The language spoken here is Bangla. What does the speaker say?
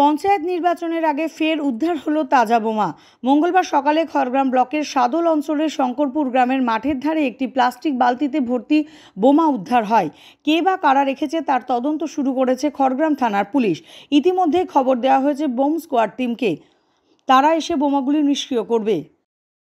পঞ্চায়েত নির্বাচনের আগে ফের উদ্ধার হলো তাজা বোমা মঙ্গলবার সকালে খড়গ্রাম ব্লকের সাদল অঞ্চলের শঙ্করপুর গ্রামের মাঠের ধারে একটি প্লাস্টিক বালতিতে ভর্তি বোমা উদ্ধার হয় কে বা কারা রেখেছে তার তদন্ত শুরু করেছে খড়গ্রাম থানার পুলিশ ইতিমধ্যে খবর দেওয়া হয়েছে বোম স্কোয়াড টিমকে তারা এসে বোমাগুলি নিষ্ক্রিয় করবে